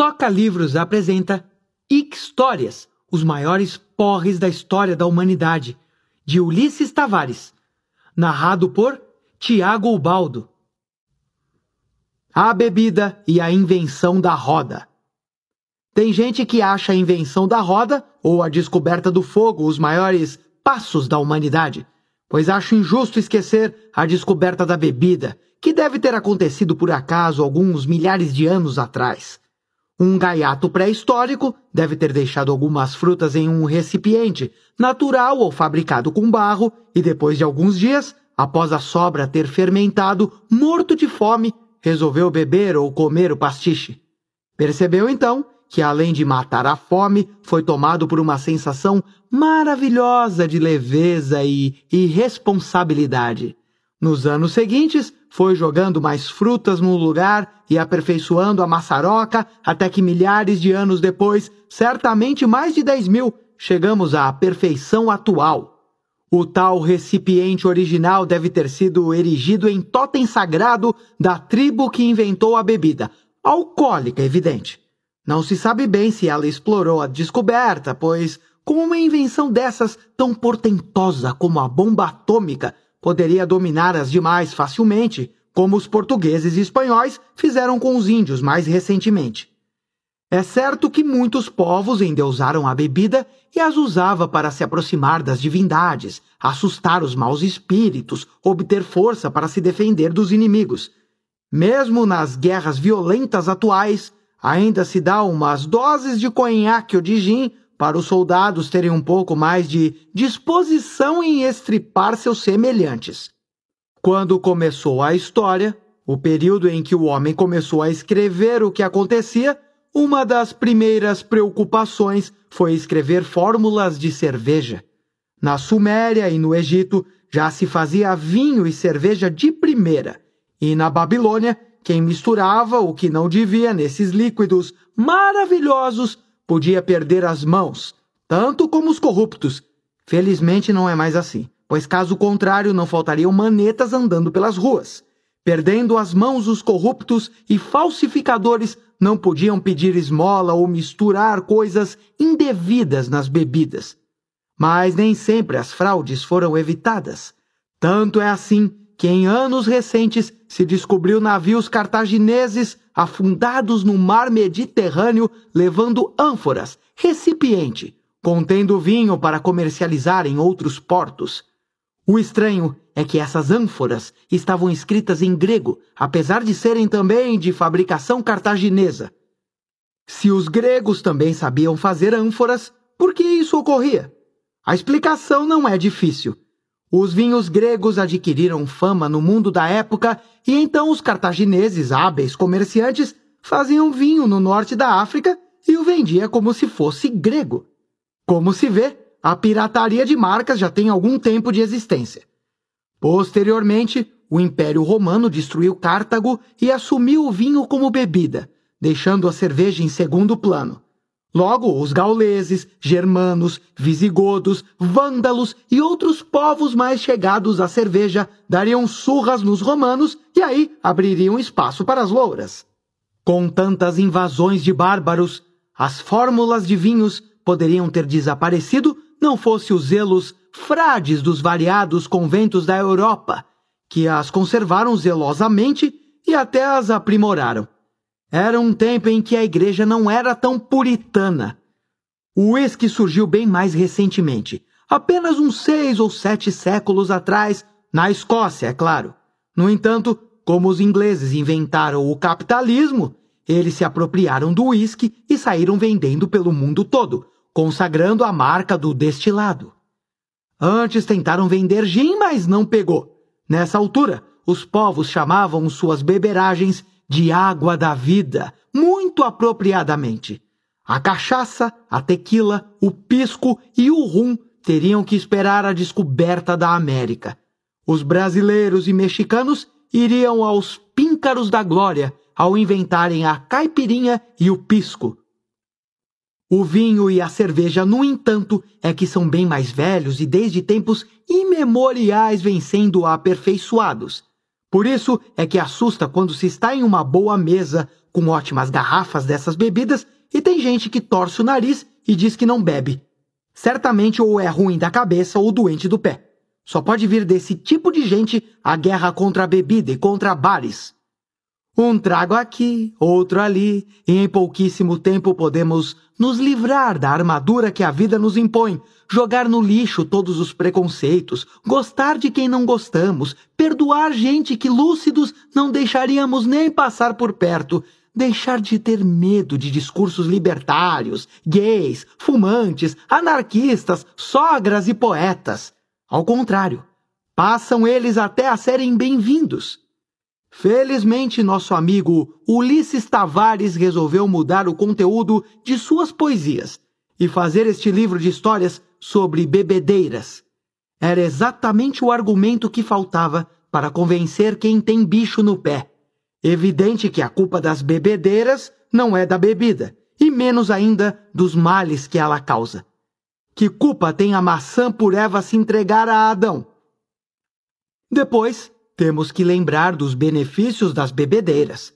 Toca Livros apresenta Ic Histórias, os maiores porres da história da humanidade, de Ulisses Tavares, narrado por Tiago Ubaldo. A bebida e a invenção da roda. Tem gente que acha a invenção da roda ou a descoberta do fogo os maiores passos da humanidade, pois acho injusto esquecer a descoberta da bebida, que deve ter acontecido por acaso alguns milhares de anos atrás. Um gaiato pré-histórico deve ter deixado algumas frutas em um recipiente, natural ou fabricado com barro, e depois de alguns dias, após a sobra ter fermentado, morto de fome, resolveu beber ou comer o pastiche. Percebeu então que, além de matar a fome, foi tomado por uma sensação maravilhosa de leveza e irresponsabilidade. Nos anos seguintes, foi jogando mais frutas no lugar e aperfeiçoando a maçaroca, até que milhares de anos depois, certamente mais de 10 mil, chegamos à perfeição atual. O tal recipiente original deve ter sido erigido em totem sagrado da tribo que inventou a bebida, alcoólica, evidente. Não se sabe bem se ela explorou a descoberta, pois, com uma invenção dessas tão portentosa como a bomba atômica, poderia dominar as demais facilmente, como os portugueses e espanhóis fizeram com os índios mais recentemente. É certo que muitos povos endeusaram a bebida e as usava para se aproximar das divindades, assustar os maus espíritos, obter força para se defender dos inimigos. Mesmo nas guerras violentas atuais, ainda se dá umas doses de conhaque ou de gin para os soldados terem um pouco mais de disposição em estripar seus semelhantes. Quando começou a história, o período em que o homem começou a escrever o que acontecia, uma das primeiras preocupações foi escrever fórmulas de cerveja. Na Suméria e no Egito já se fazia vinho e cerveja de primeira, e na Babilônia, quem misturava o que não devia nesses líquidos maravilhosos podia perder as mãos, tanto como os corruptos. Felizmente não é mais assim, pois caso contrário não faltariam manetas andando pelas ruas. Perdendo as mãos, os corruptos e falsificadores não podiam pedir esmola ou misturar coisas indevidas nas bebidas. Mas nem sempre as fraudes foram evitadas. Tanto é assim que em anos recentes se descobriu navios cartagineses afundados no mar Mediterrâneo, levando ânforas, recipiente, contendo vinho para comercializar em outros portos. O estranho é que essas ânforas estavam escritas em grego, apesar de serem também de fabricação cartaginesa. Se os gregos também sabiam fazer ânforas, por que isso ocorria? A explicação não é difícil. Os vinhos gregos adquiriram fama no mundo da época e então os cartagineses, hábeis comerciantes, faziam vinho no norte da África e o vendia como se fosse grego. Como se vê, a pirataria de marcas já tem algum tempo de existência. Posteriormente, o Império Romano destruiu Cartago e assumiu o vinho como bebida, deixando a cerveja em segundo plano. Logo, os gauleses, germanos, visigodos, vândalos e outros povos mais chegados à cerveja dariam surras nos romanos e aí abririam espaço para as louras. Com tantas invasões de bárbaros, as fórmulas de vinhos poderiam ter desaparecido não fosse os zelos frades dos variados conventos da Europa, que as conservaram zelosamente e até as aprimoraram. Era um tempo em que a igreja não era tão puritana. O uísque surgiu bem mais recentemente, apenas uns seis ou sete séculos atrás, na Escócia, é claro. No entanto, como os ingleses inventaram o capitalismo, eles se apropriaram do uísque e saíram vendendo pelo mundo todo, consagrando a marca do destilado. Antes tentaram vender gin, mas não pegou. Nessa altura, os povos chamavam suas beberagens de água da vida, muito apropriadamente. A cachaça, a tequila, o pisco e o rum teriam que esperar a descoberta da América. Os brasileiros e mexicanos iriam aos píncaros da glória ao inventarem a caipirinha e o pisco. O vinho e a cerveja, no entanto, é que são bem mais velhos e desde tempos imemoriais vêm sendo aperfeiçoados. Por isso é que assusta quando se está em uma boa mesa com ótimas garrafas dessas bebidas e tem gente que torce o nariz e diz que não bebe. Certamente ou é ruim da cabeça ou doente do pé. Só pode vir desse tipo de gente a guerra contra a bebida e contra bares. Um trago aqui, outro ali, e em pouquíssimo tempo podemos nos livrar da armadura que a vida nos impõe, jogar no lixo todos os preconceitos, gostar de quem não gostamos, perdoar gente que lúcidos não deixaríamos nem passar por perto, deixar de ter medo de discursos libertários, gays, fumantes, anarquistas, sogras e poetas. Ao contrário, passam eles até a serem bem-vindos. Felizmente, nosso amigo Ulisses Tavares resolveu mudar o conteúdo de suas poesias e fazer este livro de histórias sobre bebedeiras. Era exatamente o argumento que faltava para convencer quem tem bicho no pé. Evidente que a culpa das bebedeiras não é da bebida, e menos ainda dos males que ela causa. Que culpa tem a maçã por Eva se entregar a Adão? Depois, temos que lembrar dos benefícios das bebedeiras.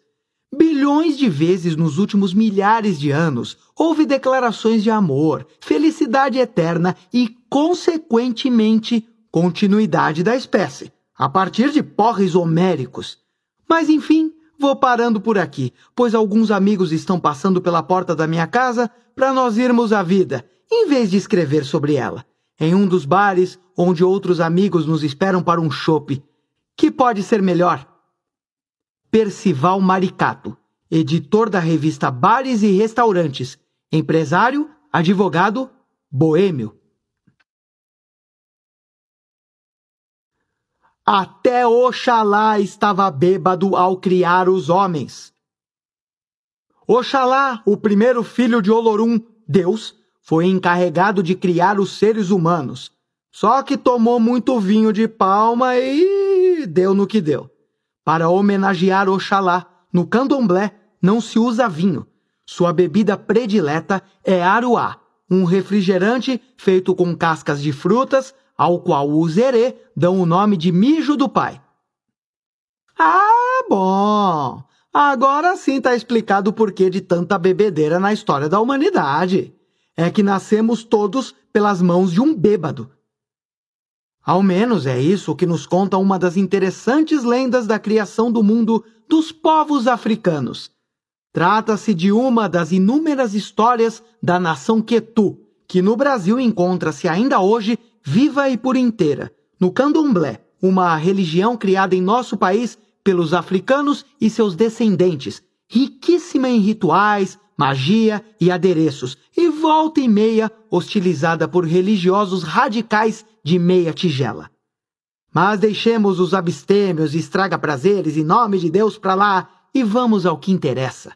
Bilhões de vezes nos últimos milhares de anos houve declarações de amor, felicidade eterna e, consequentemente, continuidade da espécie, a partir de porres homéricos. Mas, enfim, vou parando por aqui, pois alguns amigos estão passando pela porta da minha casa para nós irmos à vida, em vez de escrever sobre ela. Em um dos bares, onde outros amigos nos esperam para um chope, que pode ser melhor? Percival Maricato, editor da revista Bares e Restaurantes, empresário, advogado, boêmio. Até Oxalá estava bêbado ao criar os homens. Oxalá, o primeiro filho de Olorum, Deus, foi encarregado de criar os seres humanos. Só que tomou muito vinho de palma e deu no que deu. Para homenagear Oxalá, no candomblé não se usa vinho. Sua bebida predileta é aruá, um refrigerante feito com cascas de frutas, ao qual os erê dão o nome de mijo do pai. Ah, bom! Agora sim está explicado o porquê de tanta bebedeira na história da humanidade. É que nascemos todos pelas mãos de um bêbado, ao menos é isso que nos conta uma das interessantes lendas da criação do mundo dos povos africanos. Trata-se de uma das inúmeras histórias da nação Quetu, que no Brasil encontra-se ainda hoje viva e por inteira, no candomblé, uma religião criada em nosso país pelos africanos e seus descendentes, riquíssima em rituais, magia e adereços, e volta e meia hostilizada por religiosos radicais de meia tigela. Mas deixemos os abstêmios e estraga-prazeres em nome de Deus para lá e vamos ao que interessa.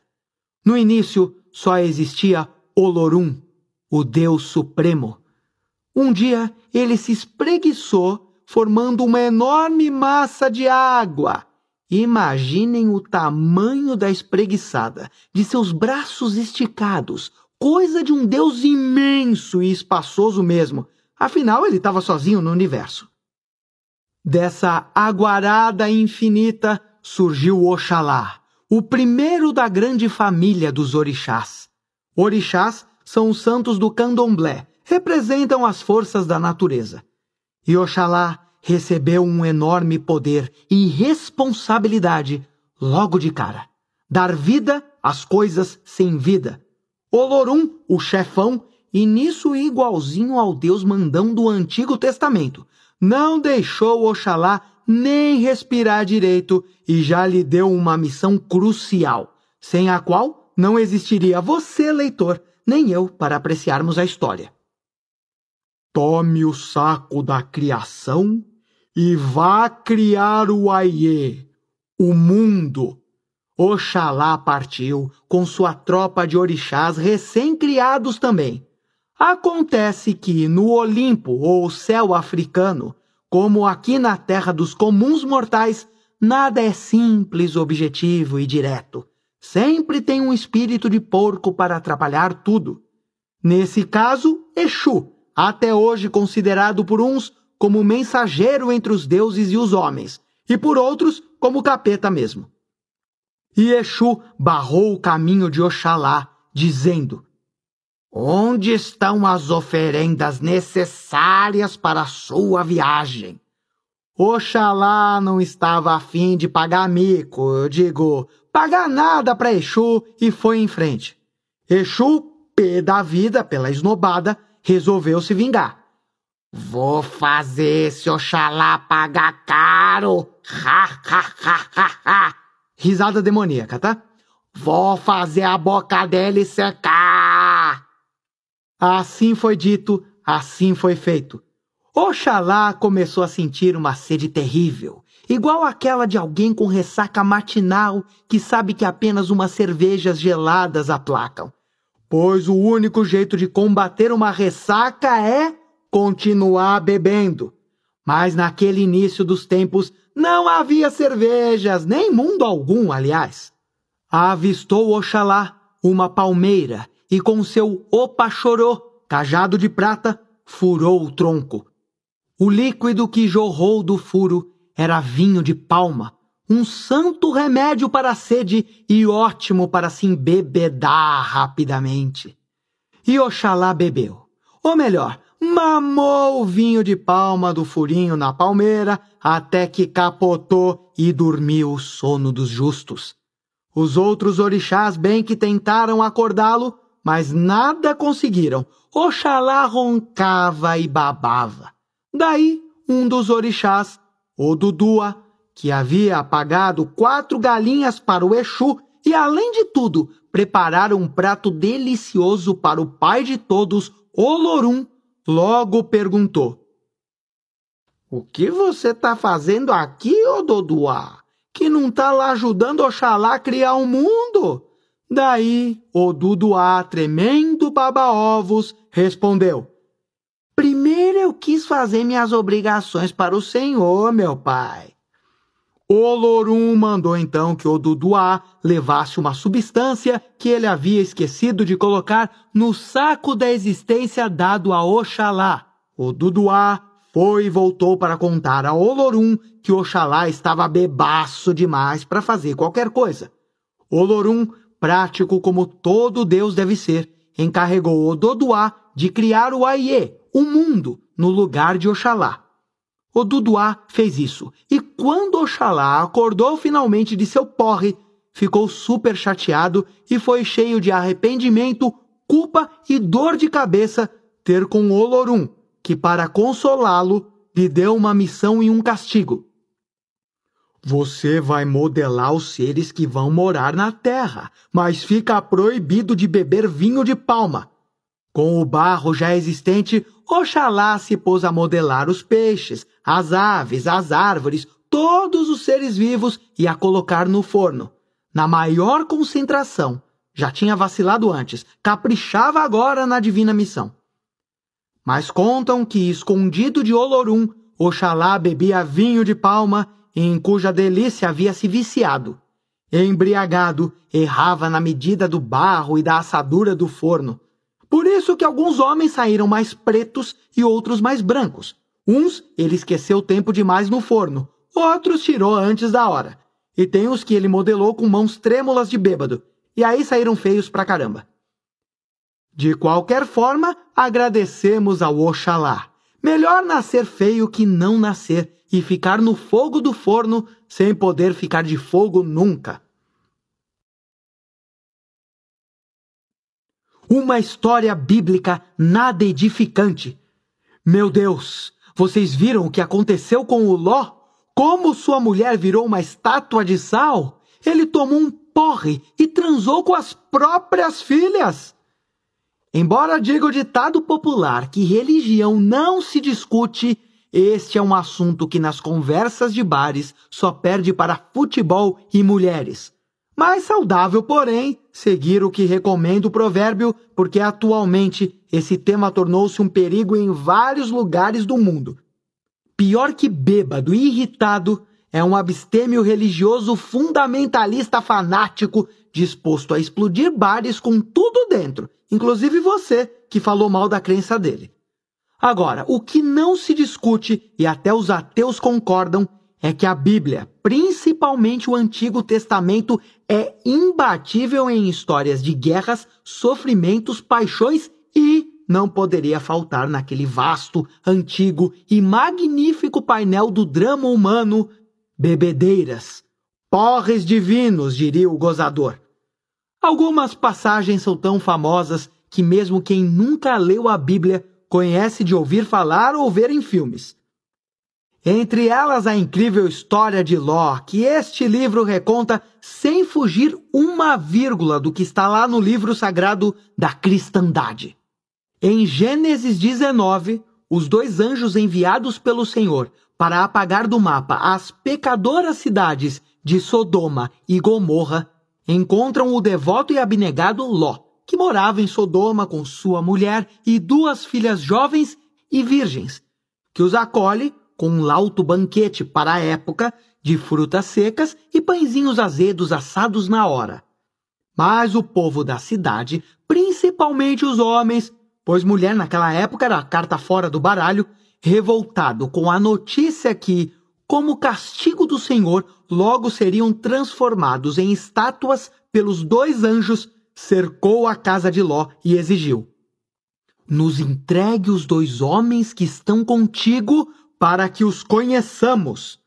No início só existia Olorum, o Deus Supremo. Um dia ele se espreguiçou, formando uma enorme massa de água. Imaginem o tamanho da espreguiçada, de seus braços esticados, coisa de um Deus imenso e espaçoso mesmo. Afinal, ele estava sozinho no universo. Dessa aguarada infinita surgiu Oxalá, o primeiro da grande família dos orixás. Orixás são os santos do candomblé, representam as forças da natureza. E Oxalá recebeu um enorme poder e responsabilidade logo de cara: dar vida às coisas sem vida, Olorum, o chefão, e nisso igualzinho ao Deus mandão do Antigo Testamento. Não deixou Oxalá nem respirar direito e já lhe deu uma missão crucial, sem a qual não existiria você, leitor, nem eu, para apreciarmos a história. Tome o saco da criação e vá criar o Aie, o mundo, Oxalá partiu com sua tropa de orixás recém-criados também. Acontece que no Olimpo ou céu africano, como aqui na terra dos comuns mortais, nada é simples, objetivo e direto. Sempre tem um espírito de porco para atrapalhar tudo. Nesse caso, Exu, até hoje considerado por uns como mensageiro entre os deuses e os homens, e por outros como capeta mesmo. E Exu barrou o caminho de Oxalá, dizendo: Onde estão as oferendas necessárias para a sua viagem? Oxalá não estava afim de pagar mico, eu digo, pagar nada para Exu e foi em frente. Exu, pé da vida pela esnobada, resolveu se vingar. Vou fazer esse Oxalá pagar caro! Ha, ha, ha, ha, ha! Risada demoníaca, tá? Vou fazer a boca dele secar! Assim foi dito, assim foi feito. Oxalá começou a sentir uma sede terrível, igual aquela de alguém com ressaca matinal que sabe que apenas umas cervejas geladas aplacam. Pois o único jeito de combater uma ressaca é continuar bebendo. Mas naquele início dos tempos não havia cervejas, nem mundo algum, aliás. Avistou Oxalá uma palmeira e com seu opachorô, cajado de prata, furou o tronco. O líquido que jorrou do furo era vinho de palma, um santo remédio para a sede e ótimo para se embebedar rapidamente. E Oxalá bebeu. Ou melhor, mamou o vinho de palma do furinho na palmeira até que capotou e dormiu o sono dos justos. Os outros orixás bem que tentaram acordá-lo, mas nada conseguiram. Oxalá roncava e babava. Daí, um dos orixás, o Dudua, que havia apagado quatro galinhas para o Exu e, além de tudo, preparar um prato delicioso para o pai de todos, Olorum, Logo perguntou: O que você tá fazendo aqui, ô Que não tá lá ajudando Oxalá a criar o um mundo? Daí, o Duduá, tremendo baba-ovos, respondeu: Primeiro eu quis fazer minhas obrigações para o Senhor, meu pai. Olorum mandou então que o Duduá levasse uma substância que ele havia esquecido de colocar no saco da existência dado a Oxalá. O Duduá foi e voltou para contar a Olorum que Oxalá estava bebaço demais para fazer qualquer coisa. Olorum, prático como todo Deus deve ser, encarregou o Duduá de criar o Aie, o mundo, no lugar de Oxalá. O Duduá fez isso, e quando Oxalá acordou finalmente de seu porre, ficou super chateado e foi cheio de arrependimento, culpa e dor de cabeça ter com Olorum, que para consolá-lo lhe deu uma missão e um castigo. Você vai modelar os seres que vão morar na terra, mas fica proibido de beber vinho de palma. Com o barro já existente, Oxalá se pôs a modelar os peixes, as aves, as árvores, todos os seres vivos e a colocar no forno. Na maior concentração. Já tinha vacilado antes, caprichava agora na divina missão. Mas contam que, escondido de Olorum, Oxalá bebia vinho de palma, em cuja delícia havia se viciado. Embriagado, errava na medida do barro e da assadura do forno, por isso que alguns homens saíram mais pretos e outros mais brancos. Uns ele esqueceu tempo demais no forno, outros tirou antes da hora. E tem os que ele modelou com mãos trêmulas de bêbado, e aí saíram feios pra caramba. De qualquer forma, agradecemos ao Oxalá. Melhor nascer feio que não nascer e ficar no fogo do forno sem poder ficar de fogo nunca. uma história bíblica nada edificante. Meu Deus, vocês viram o que aconteceu com o Ló? Como sua mulher virou uma estátua de sal? Ele tomou um porre e transou com as próprias filhas. Embora diga o ditado popular que religião não se discute, este é um assunto que nas conversas de bares só perde para futebol e mulheres. Mais saudável, porém, seguir o que recomenda o provérbio, porque atualmente esse tema tornou-se um perigo em vários lugares do mundo. Pior que bêbado e irritado, é um abstêmio religioso fundamentalista fanático disposto a explodir bares com tudo dentro, inclusive você que falou mal da crença dele. Agora, o que não se discute e até os ateus concordam é que a Bíblia, principalmente o Antigo Testamento, é imbatível em histórias de guerras, sofrimentos, paixões e não poderia faltar naquele vasto, antigo e magnífico painel do drama humano bebedeiras, porres divinos, diria o gozador. Algumas passagens são tão famosas que mesmo quem nunca leu a Bíblia conhece de ouvir falar ou ver em filmes. Entre elas, a incrível história de Ló, que este livro reconta sem fugir uma vírgula do que está lá no livro sagrado da cristandade. Em Gênesis 19, os dois anjos enviados pelo Senhor para apagar do mapa as pecadoras cidades de Sodoma e Gomorra encontram o devoto e abnegado Ló, que morava em Sodoma com sua mulher e duas filhas jovens e virgens, que os acolhe com um lauto banquete para a época de frutas secas e pãezinhos azedos assados na hora. Mas o povo da cidade, principalmente os homens, pois mulher naquela época era a carta fora do baralho, revoltado com a notícia que, como castigo do Senhor, logo seriam transformados em estátuas pelos dois anjos, cercou a casa de Ló e exigiu: Nos entregue os dois homens que estão contigo para que os conheçamos.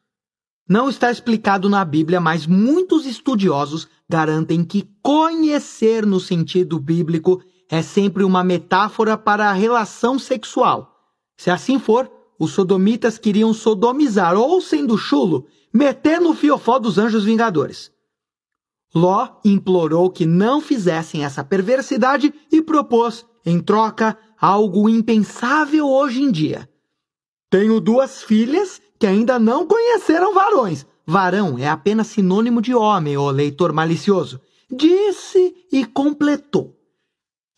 Não está explicado na Bíblia, mas muitos estudiosos garantem que conhecer no sentido bíblico é sempre uma metáfora para a relação sexual. Se assim for, os sodomitas queriam sodomizar, ou sendo chulo, meter no fiofó dos anjos vingadores. Ló implorou que não fizessem essa perversidade e propôs, em troca, algo impensável hoje em dia: tenho duas filhas que ainda não conheceram varões. Varão é apenas sinônimo de homem, ô leitor malicioso. Disse e completou.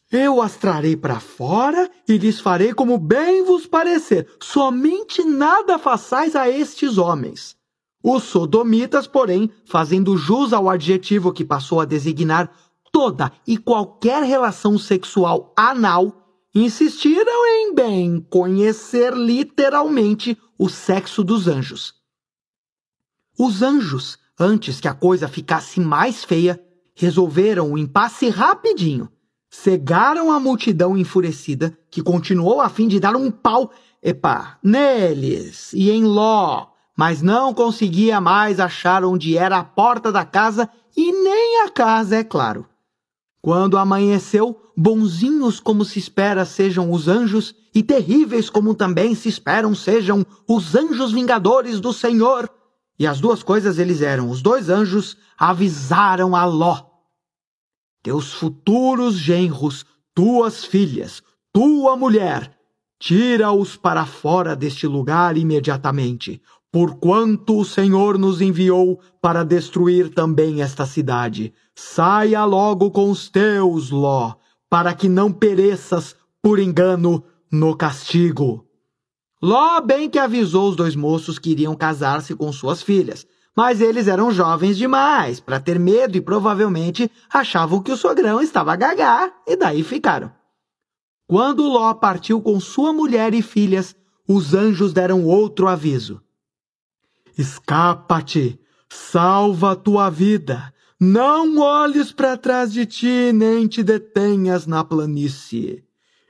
Eu as trarei para fora e lhes farei como bem vos parecer. Somente nada façais a estes homens. Os sodomitas, porém, fazendo jus ao adjetivo que passou a designar toda e qualquer relação sexual anal, insistiram em bem conhecer literalmente o sexo dos anjos. Os anjos, antes que a coisa ficasse mais feia, resolveram o impasse rapidinho. Cegaram a multidão enfurecida, que continuou a fim de dar um pau, epá, neles e em Ló, mas não conseguia mais achar onde era a porta da casa e nem a casa, é claro. Quando amanheceu, bonzinhos como se espera sejam os anjos, e terríveis como também se esperam sejam os anjos vingadores do Senhor. E as duas coisas eles eram. Os dois anjos avisaram a Ló: Teus futuros genros, tuas filhas, tua mulher, tira-os para fora deste lugar imediatamente, Porquanto o Senhor nos enviou para destruir também esta cidade, saia logo com os teus, Ló, para que não pereças por engano no castigo. Ló bem que avisou os dois moços que iriam casar-se com suas filhas, mas eles eram jovens demais para ter medo e provavelmente achavam que o sogrão estava gagar e daí ficaram. Quando Ló partiu com sua mulher e filhas, os anjos deram outro aviso Escapa-te, salva a tua vida. Não olhes para trás de ti, nem te detenhas na planície.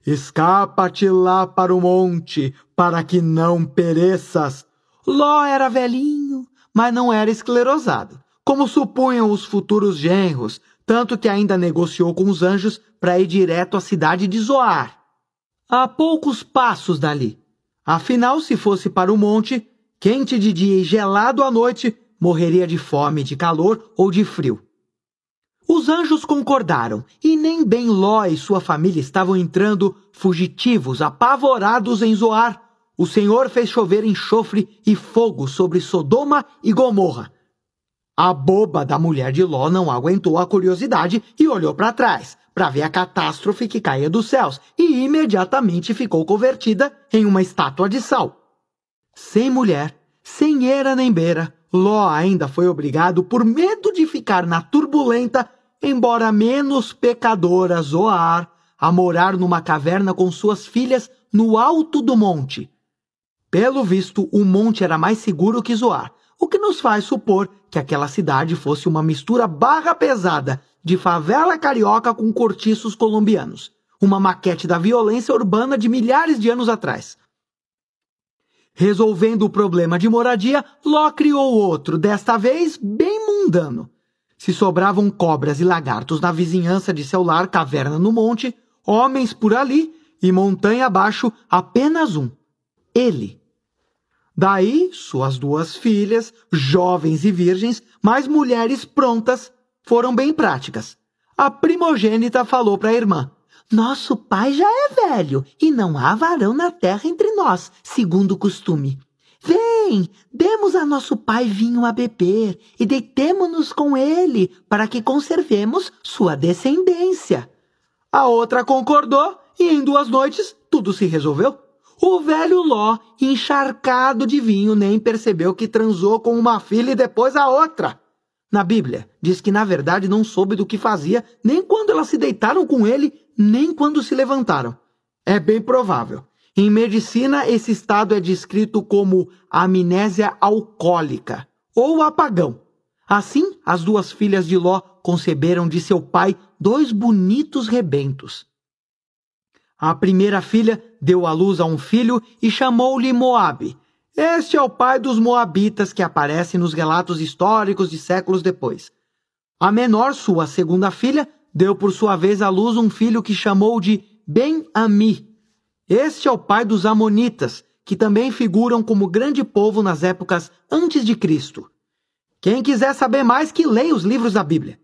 Escapa-te lá para o monte, para que não pereças. Ló era velhinho, mas não era esclerosado, como supunham os futuros genros, tanto que ainda negociou com os anjos para ir direto à cidade de Zoar. A poucos passos dali. Afinal, se fosse para o monte, quente de dia e gelado à noite, morreria de fome, de calor ou de frio. Os anjos concordaram, e nem bem Ló e sua família estavam entrando, fugitivos, apavorados em Zoar. O Senhor fez chover enxofre e fogo sobre Sodoma e Gomorra. A boba da mulher de Ló não aguentou a curiosidade e olhou para trás, para ver a catástrofe que caía dos céus, e imediatamente ficou convertida em uma estátua de sal. Sem mulher, sem era nem beira, Ló ainda foi obrigado, por medo de ficar na turbulenta, embora menos pecadora, Zoar, a morar numa caverna com suas filhas no alto do monte. Pelo visto, o monte era mais seguro que Zoar, o que nos faz supor que aquela cidade fosse uma mistura barra pesada de favela carioca com cortiços colombianos, uma maquete da violência urbana de milhares de anos atrás. Resolvendo o problema de moradia, Ló criou outro, desta vez bem mundano. Se sobravam cobras e lagartos na vizinhança de seu lar, caverna no monte, homens por ali e montanha abaixo, apenas um: ele. Daí, suas duas filhas, jovens e virgens, mas mulheres prontas, foram bem práticas. A primogênita falou para a irmã: nosso pai já é velho e não há varão na terra entre nós, segundo o costume. Vem, demos a nosso pai vinho a beber e deitemo-nos com ele para que conservemos sua descendência. A outra concordou e em duas noites tudo se resolveu. O velho Ló, encharcado de vinho, nem percebeu que transou com uma filha e depois a outra na Bíblia diz que na verdade não soube do que fazia, nem quando elas se deitaram com ele, nem quando se levantaram. É bem provável. Em medicina, esse estado é descrito como amnésia alcoólica ou apagão. Assim, as duas filhas de Ló conceberam de seu pai dois bonitos rebentos. A primeira filha deu à luz a um filho e chamou-lhe Moabe, este é o pai dos Moabitas que aparece nos relatos históricos de séculos depois. A menor, sua segunda filha, deu por sua vez à luz um filho que chamou de Ben-Ami. Este é o pai dos Amonitas, que também figuram como grande povo nas épocas antes de Cristo. Quem quiser saber mais, que leia os livros da Bíblia.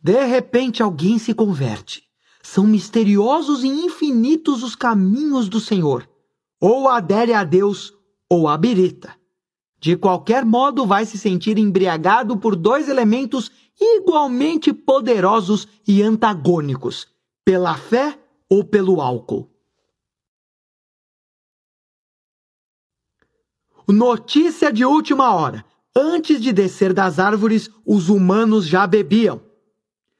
De repente alguém se converte. São misteriosos e infinitos os caminhos do Senhor. Ou adere a Deus, ou a birita. De qualquer modo, vai se sentir embriagado por dois elementos igualmente poderosos e antagônicos: pela fé ou pelo álcool. Notícia de última hora: antes de descer das árvores, os humanos já bebiam.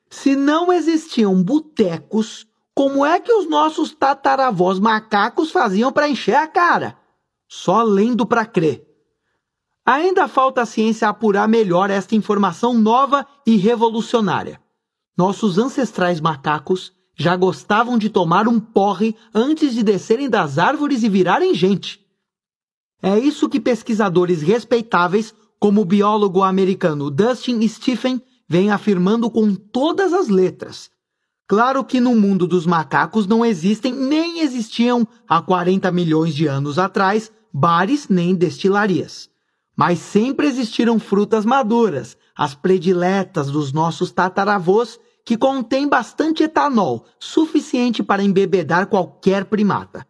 Se não existiam botecos, como é que os nossos tataravós macacos faziam para encher a cara? Só lendo para crer. Ainda falta a ciência apurar melhor esta informação nova e revolucionária. Nossos ancestrais macacos já gostavam de tomar um porre antes de descerem das árvores e virarem gente. É isso que pesquisadores respeitáveis, como o biólogo americano Dustin Stephen, vêm afirmando com todas as letras. Claro que no mundo dos macacos não existem nem existiam há 40 milhões de anos atrás bares nem destilarias. Mas sempre existiram frutas maduras, as prediletas dos nossos tataravôs, que contém bastante etanol, suficiente para embebedar qualquer primata.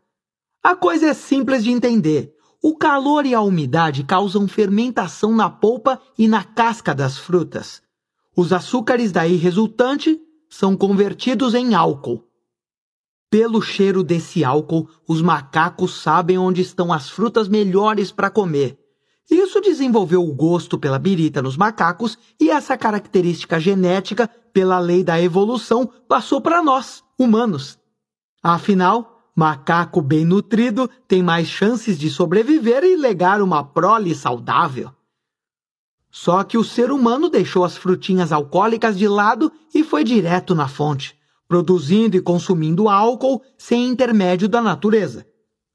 A coisa é simples de entender. O calor e a umidade causam fermentação na polpa e na casca das frutas. Os açúcares daí resultante são convertidos em álcool, pelo cheiro desse álcool, os macacos sabem onde estão as frutas melhores para comer. Isso desenvolveu o gosto pela birita nos macacos e essa característica genética, pela lei da evolução, passou para nós, humanos. Afinal, macaco bem nutrido tem mais chances de sobreviver e legar uma prole saudável. Só que o ser humano deixou as frutinhas alcoólicas de lado e foi direto na fonte produzindo e consumindo álcool sem intermédio da natureza.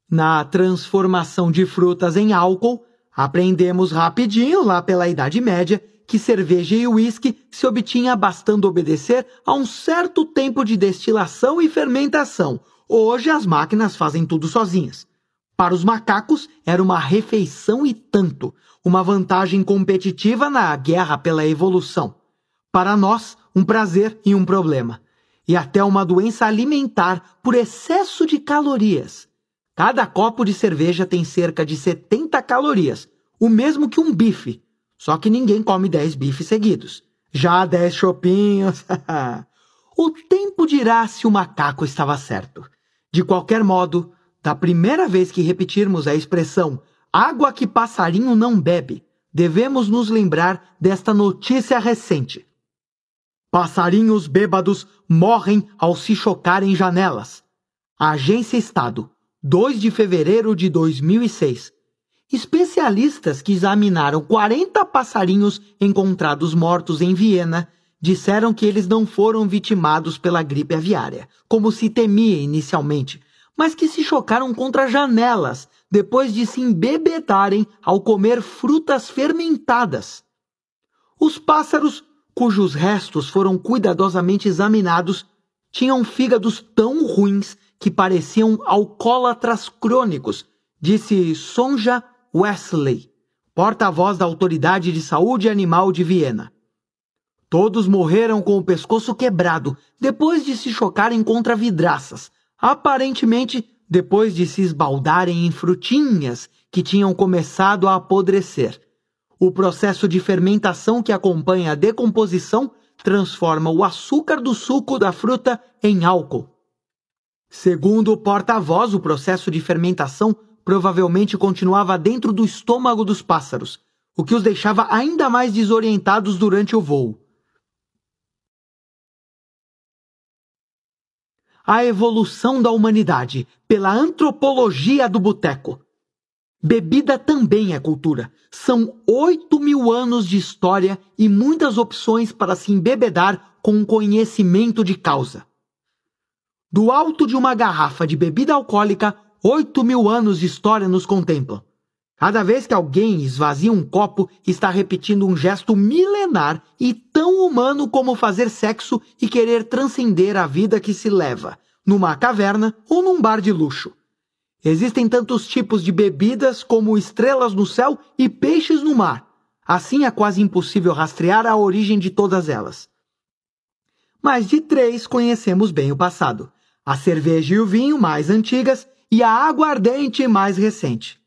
Na transformação de frutas em álcool, aprendemos rapidinho lá pela Idade Média que cerveja e uísque se obtinha bastando obedecer a um certo tempo de destilação e fermentação. Hoje as máquinas fazem tudo sozinhas. Para os macacos, era uma refeição e tanto, uma vantagem competitiva na guerra pela evolução. Para nós, um prazer e um problema e até uma doença alimentar por excesso de calorias. Cada copo de cerveja tem cerca de 70 calorias, o mesmo que um bife, só que ninguém come 10 bifes seguidos. Já 10 chopinhos. o tempo dirá se o macaco estava certo. De qualquer modo, da primeira vez que repetirmos a expressão água que passarinho não bebe, devemos nos lembrar desta notícia recente. Passarinhos bêbados morrem ao se chocar em janelas. Agência Estado, 2 de fevereiro de 2006. Especialistas que examinaram 40 passarinhos encontrados mortos em Viena disseram que eles não foram vitimados pela gripe aviária, como se temia inicialmente, mas que se chocaram contra janelas depois de se embebedarem ao comer frutas fermentadas. Os pássaros cujos restos foram cuidadosamente examinados, tinham fígados tão ruins que pareciam alcoólatras crônicos, disse Sonja Wesley, porta-voz da Autoridade de Saúde Animal de Viena. Todos morreram com o pescoço quebrado depois de se chocarem contra vidraças, aparentemente depois de se esbaldarem em frutinhas que tinham começado a apodrecer. O processo de fermentação que acompanha a decomposição transforma o açúcar do suco da fruta em álcool. Segundo o porta-voz, o processo de fermentação provavelmente continuava dentro do estômago dos pássaros, o que os deixava ainda mais desorientados durante o voo. A evolução da humanidade pela antropologia do boteco. Bebida também é cultura, são 8 mil anos de história e muitas opções para se embebedar com conhecimento de causa. Do alto de uma garrafa de bebida alcoólica, 8 mil anos de história nos contemplam. Cada vez que alguém esvazia um copo, está repetindo um gesto milenar e tão humano como fazer sexo e querer transcender a vida que se leva, numa caverna ou num bar de luxo. Existem tantos tipos de bebidas como estrelas no céu e peixes no mar. Assim é quase impossível rastrear a origem de todas elas. Mas de três conhecemos bem o passado: a cerveja e o vinho mais antigas e a aguardente mais recente.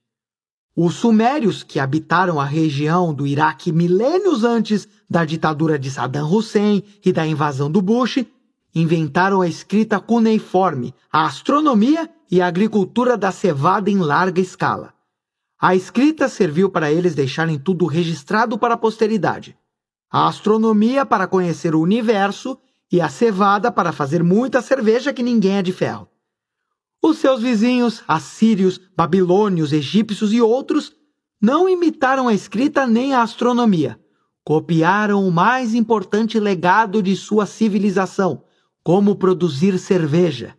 Os sumérios, que habitaram a região do Iraque milênios antes da ditadura de Saddam Hussein e da invasão do Bush, inventaram a escrita cuneiforme, a astronomia e a agricultura da cevada em larga escala. A escrita serviu para eles deixarem tudo registrado para a posteridade. A astronomia para conhecer o universo e a cevada para fazer muita cerveja que ninguém é de ferro. Os seus vizinhos, assírios, babilônios, egípcios e outros, não imitaram a escrita nem a astronomia. Copiaram o mais importante legado de sua civilização, como produzir cerveja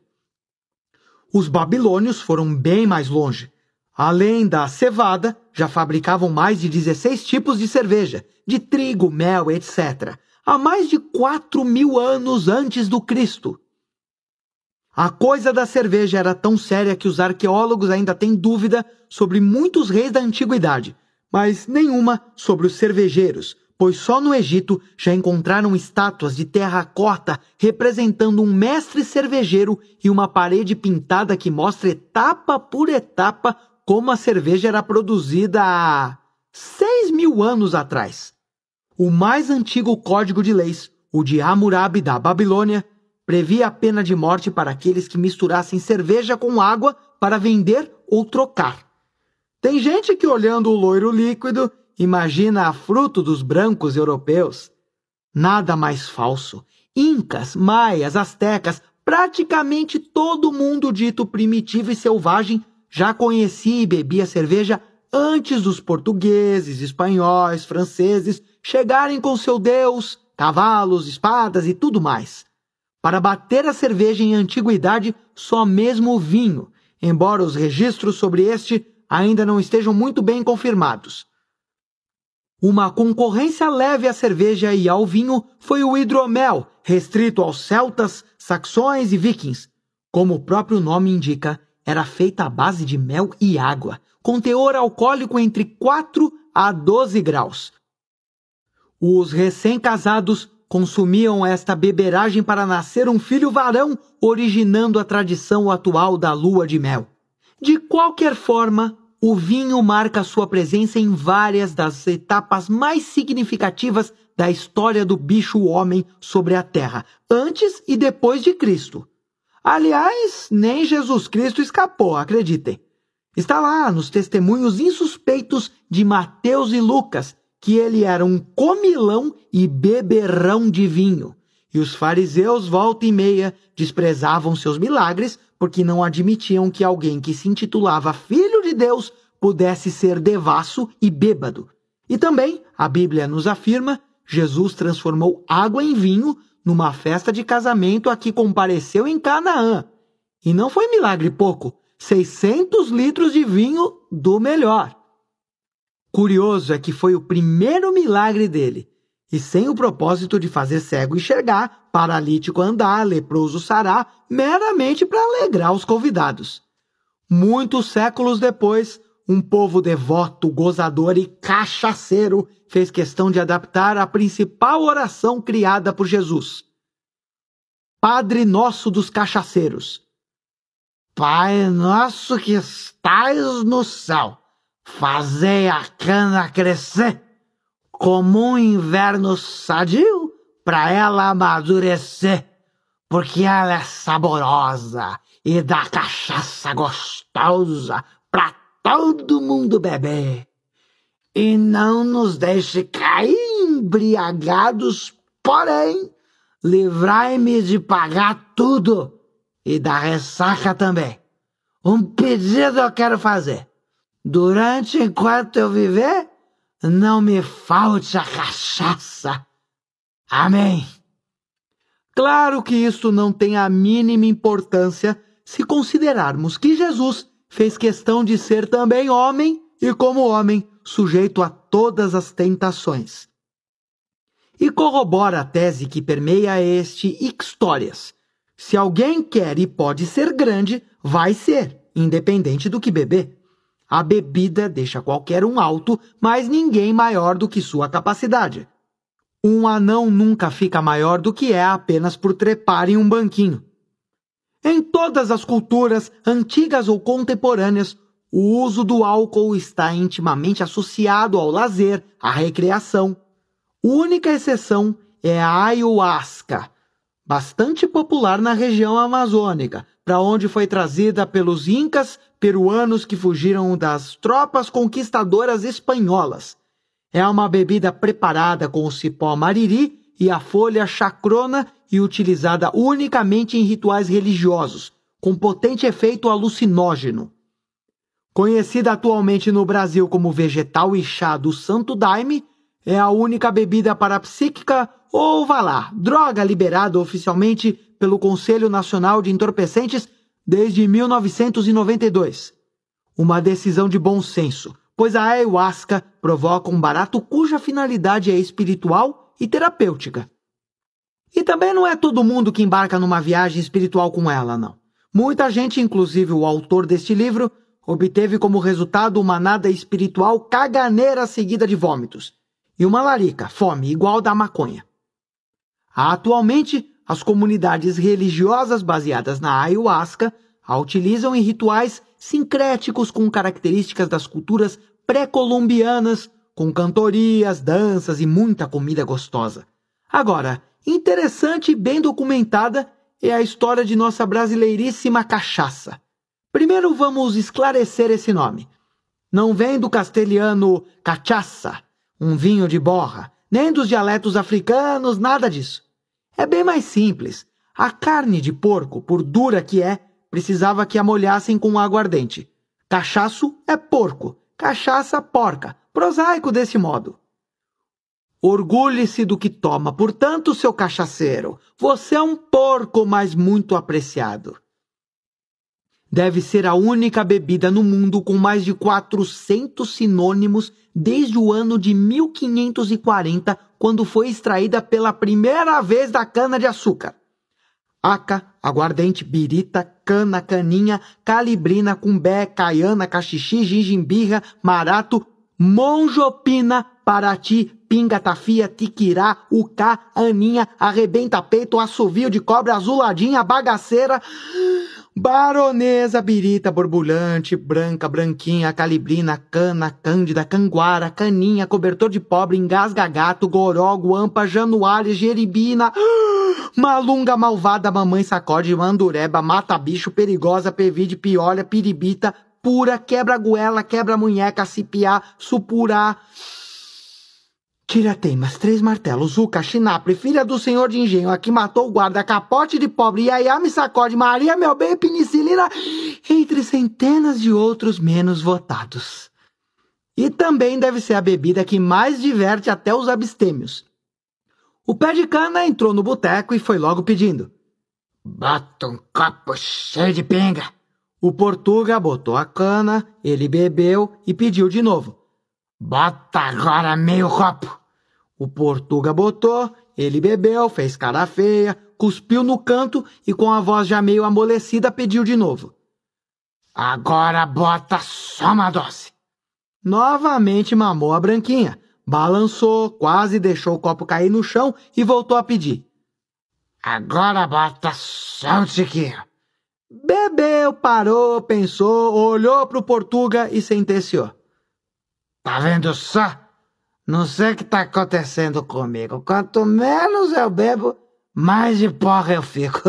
os babilônios foram bem mais longe. Além da cevada, já fabricavam mais de 16 tipos de cerveja, de trigo, mel, etc., há mais de 4 mil anos antes do Cristo. A coisa da cerveja era tão séria que os arqueólogos ainda têm dúvida sobre muitos reis da antiguidade, mas nenhuma sobre os cervejeiros, pois só no Egito já encontraram estátuas de terracota representando um mestre cervejeiro e uma parede pintada que mostra etapa por etapa como a cerveja era produzida há 6 mil anos atrás. O mais antigo código de leis, o de Hammurabi da Babilônia, previa a pena de morte para aqueles que misturassem cerveja com água para vender ou trocar. Tem gente que olhando o loiro líquido Imagina a fruto dos brancos europeus. Nada mais falso. Incas, maias, astecas, praticamente todo mundo dito primitivo e selvagem já conhecia e bebia cerveja antes dos portugueses, espanhóis, franceses chegarem com seu Deus, cavalos, espadas e tudo mais. Para bater a cerveja em antiguidade, só mesmo o vinho, embora os registros sobre este ainda não estejam muito bem confirmados. Uma concorrência leve à cerveja e ao vinho foi o hidromel, restrito aos celtas, saxões e vikings. Como o próprio nome indica, era feita à base de mel e água, com teor alcoólico entre 4 a 12 graus. Os recém-casados consumiam esta beberagem para nascer um filho varão, originando a tradição atual da lua de mel. De qualquer forma, o vinho marca sua presença em várias das etapas mais significativas da história do bicho-homem sobre a Terra, antes e depois de Cristo. Aliás, nem Jesus Cristo escapou, acreditem. Está lá nos testemunhos insuspeitos de Mateus e Lucas que ele era um comilão e beberrão de vinho. E os fariseus, volta e meia, desprezavam seus milagres porque não admitiam que alguém que se intitulava Filho de Deus pudesse ser devasso e bêbado. E também, a Bíblia nos afirma, Jesus transformou água em vinho numa festa de casamento a que compareceu em Canaã. E não foi milagre pouco, 600 litros de vinho do melhor. Curioso é que foi o primeiro milagre dele e sem o propósito de fazer cego enxergar, paralítico andar, leproso sarar, meramente para alegrar os convidados. Muitos séculos depois, um povo devoto, gozador e cachaceiro fez questão de adaptar a principal oração criada por Jesus. Padre Nosso dos Cachaceiros. Pai nosso que estais no céu, fazei a cana crescer como um inverno sadio para ela amadurecer, porque ela é saborosa e dá cachaça gostosa para todo mundo beber. E não nos deixe cair embriagados, porém, livrai-me de pagar tudo e da ressaca também. Um pedido eu quero fazer. Durante enquanto eu viver, não me falte a cachaça. Amém. Claro que isso não tem a mínima importância se considerarmos que Jesus fez questão de ser também homem e, como homem, sujeito a todas as tentações. E corrobora a tese que permeia este Histórias. Se alguém quer e pode ser grande, vai ser, independente do que beber. A bebida deixa qualquer um alto, mas ninguém maior do que sua capacidade. Um anão nunca fica maior do que é apenas por trepar em um banquinho. Em todas as culturas, antigas ou contemporâneas, o uso do álcool está intimamente associado ao lazer, à recreação. Única exceção é a ayahuasca, bastante popular na região amazônica, para onde foi trazida pelos incas peruanos que fugiram das tropas conquistadoras espanholas. É uma bebida preparada com o cipó mariri e a folha chacrona e utilizada unicamente em rituais religiosos, com potente efeito alucinógeno. Conhecida atualmente no Brasil como vegetal e chá do Santo Daime, é a única bebida parapsíquica ou, vá lá, droga liberada oficialmente pelo Conselho Nacional de Entorpecentes desde 1992. Uma decisão de bom senso, pois a ayahuasca provoca um barato cuja finalidade é espiritual e terapêutica. E também não é todo mundo que embarca numa viagem espiritual com ela, não. Muita gente, inclusive o autor deste livro, obteve como resultado uma nada espiritual caganeira seguida de vômitos e uma larica, fome, igual da maconha. Atualmente, as comunidades religiosas baseadas na ayahuasca a utilizam em rituais sincréticos com características das culturas pré-colombianas, com cantorias, danças e muita comida gostosa. Agora, interessante e bem documentada é a história de nossa brasileiríssima cachaça. Primeiro vamos esclarecer esse nome. Não vem do castelhano cachaça, um vinho de borra, nem dos dialetos africanos, nada disso. É bem mais simples. A carne de porco, por dura que é, precisava que a molhassem com aguardente. Cachaço é porco, cachaça porca, prosaico desse modo. Orgulhe-se do que toma, portanto, seu cachaceiro. Você é um porco, mas muito apreciado. Deve ser a única bebida no mundo com mais de 400 sinônimos desde o ano de 1540, quando foi extraída pela primeira vez da cana-de-açúcar. Aca, aguardente, birita, cana, caninha, calibrina, cumbé, caiana, caxixi, gingimbirra, marato, monjopina, parati, pinga, tafia, tiquirá, ucá, aninha, arrebenta peito, assovio de cobra, azuladinha, bagaceira, Baronesa, birita, borbulhante, branca, branquinha, calibrina, cana, cândida, canguara, caninha, cobertor de pobre, engasga gato, goró, guampa, januária, geribina, malunga, malvada, mamãe, sacode, mandureba, mata bicho, perigosa, pevide, piolha, piribita, pura, quebra-goela, quebra-munheca, cipiá, supurá. Tira teimas, três martelos, Uca, Chinapre, filha do senhor de engenho, a que matou o guarda, capote de pobre, Iaiá me sacode, Maria, meu bem, penicilina, entre centenas de outros menos votados. E também deve ser a bebida que mais diverte até os abstêmios. O pé de cana entrou no boteco e foi logo pedindo. Bota um copo cheio de pinga. O portuga botou a cana, ele bebeu e pediu de novo. Bota agora meio copo. O Portuga botou, ele bebeu, fez cara feia, cuspiu no canto e com a voz já meio amolecida pediu de novo. Agora bota só uma dose. Novamente mamou a branquinha, balançou, quase deixou o copo cair no chão e voltou a pedir. Agora bota só um tiquinho. Bebeu, parou, pensou, olhou pro Portuga e sentenciou. Tá vendo só? Não sei o que está acontecendo comigo. Quanto menos eu bebo, mais de porra eu fico.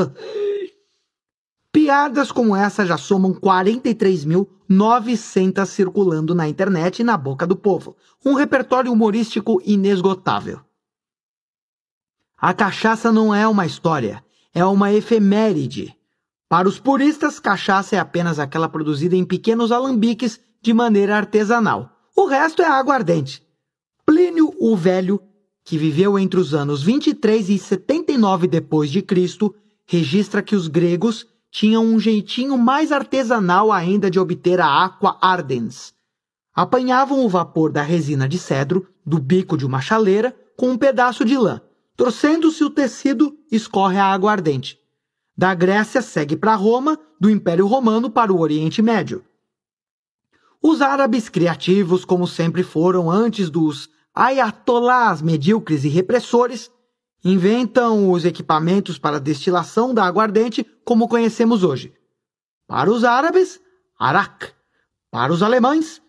Piadas como essa já somam 43.900 circulando na internet e na boca do povo. Um repertório humorístico inesgotável. A cachaça não é uma história, é uma efeméride. Para os puristas, cachaça é apenas aquela produzida em pequenos alambiques de maneira artesanal. O resto é aguardente. Plínio o Velho, que viveu entre os anos 23 e 79 depois de Cristo, registra que os gregos tinham um jeitinho mais artesanal ainda de obter a aqua ardens. Apanhavam o vapor da resina de cedro do bico de uma chaleira com um pedaço de lã. Torcendo-se o tecido, escorre a água ardente. Da Grécia segue para Roma, do Império Romano para o Oriente Médio. Os árabes criativos, como sempre foram antes dos ayatolás medíocres e repressores inventam os equipamentos para destilação da aguardente como conhecemos hoje. Para os árabes, arak. Para os alemães,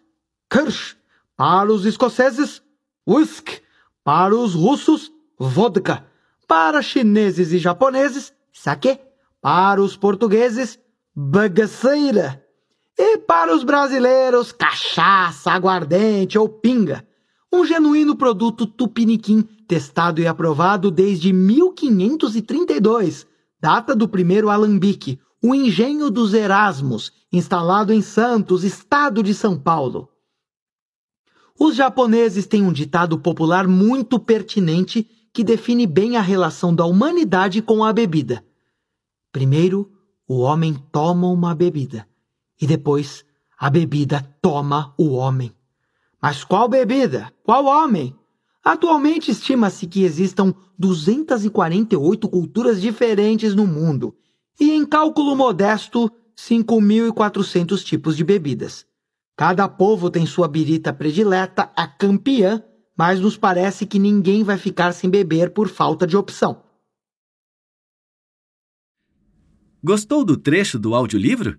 kirsch. Para os escoceses, whisky. Para os russos, vodka. Para chineses e japoneses, sake. Para os portugueses, bagaceira. E para os brasileiros, cachaça, aguardente ou pinga um genuíno produto tupiniquim, testado e aprovado desde 1532, data do primeiro alambique, o engenho dos Erasmos, instalado em Santos, estado de São Paulo. Os japoneses têm um ditado popular muito pertinente que define bem a relação da humanidade com a bebida. Primeiro, o homem toma uma bebida, e depois, a bebida toma o homem. Mas qual bebida? Qual homem? Atualmente estima-se que existam 248 culturas diferentes no mundo e, em cálculo modesto, 5.400 tipos de bebidas. Cada povo tem sua birita predileta, a campeã, mas nos parece que ninguém vai ficar sem beber por falta de opção. Gostou do trecho do audiolivro?